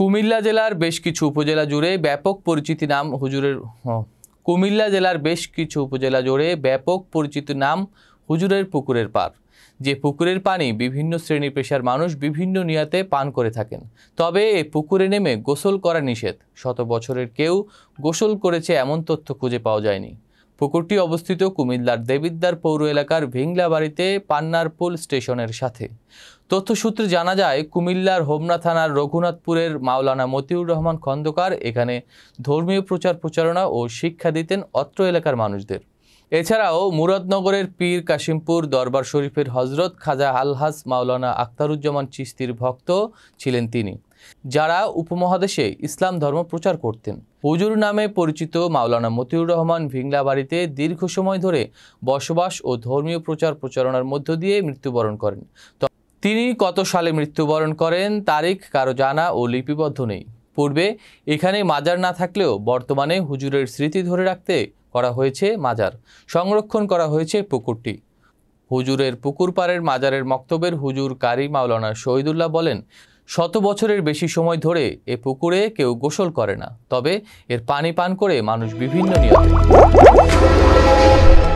কুমিল্লা জেলার বেশ কিছু উপজেলা জুড়ে ব্যাপক পরিচিতি নাম হুজুরের কুমিল্লা জেলার বেশ কিছু উপজেলা জুড়ে ব্যাপক পরিচিত নাম হুজুরের পুকুরের পার যে পুকুরের পানি বিভিন্ন শ্রেণী পেশার মানুষ বিভিন্ন নিয়াতে পান করে থাকেন তবে এ পুকুরে নেমে গোসল করা নিষেধ শত বছরের কেউ গোসল করেছে এমন তথ্য খুঁজে পাওয়া যায়নি পুকুরটি অবস্থিত কুমিল্লার দেবিদ্দার পৌর এলাকার ভিংলা বাড়িতে পান্নারপুল স্টেশনের সাথে তথ্য সূত্রে জানা যায় কুমিল্লার হোমনা থানার রঘুনাথপুরের মাওলানা মতিউর রহমান খন্দকার এখানে ধর্মীয় প্রচার প্রচারণা ও শিক্ষা দিতেন অত্র এলাকার মানুষদের এছাড়াও মুরাদনগরের পীর কাশিমপুর দরবার শরীফের হজরত খাজা আলহাস মাওলানা আক্তারুজ্জামান চিস্তির ভক্ত ছিলেন তিনি যারা উপমহাদেশে ইসলাম ধর্ম প্রচার করতেন হুজুর নামে পরিচিত মাওলানা মতিউর রহমান ভিংলা বাড়িতে দীর্ঘ সময় ধরে বসবাস ও ধর্মীয় প্রচার প্রচারণার মধ্য দিয়ে মৃত্যুবরণ করেন তিনি কত সালে মৃত্যুবরণ করেন তারিখ কারো জানা ও লিপিবদ্ধ নেই পূর্বে এখানে মাজার না থাকলেও বর্তমানে হুজুরের স্মৃতি ধরে রাখতে করা হয়েছে মাজার সংরক্ষণ করা হয়েছে পুকুরটি হুজুরের পুকুর পাড়ের মাজারের মক্তবের হুজুর কারি মাওলানা শহীদুল্লাহ বলেন শত বছরের বেশি সময় ধরে এ পুকুরে কেউ গোসল করে না তবে এর পানি পান করে মানুষ বিভিন্ন নিয়ম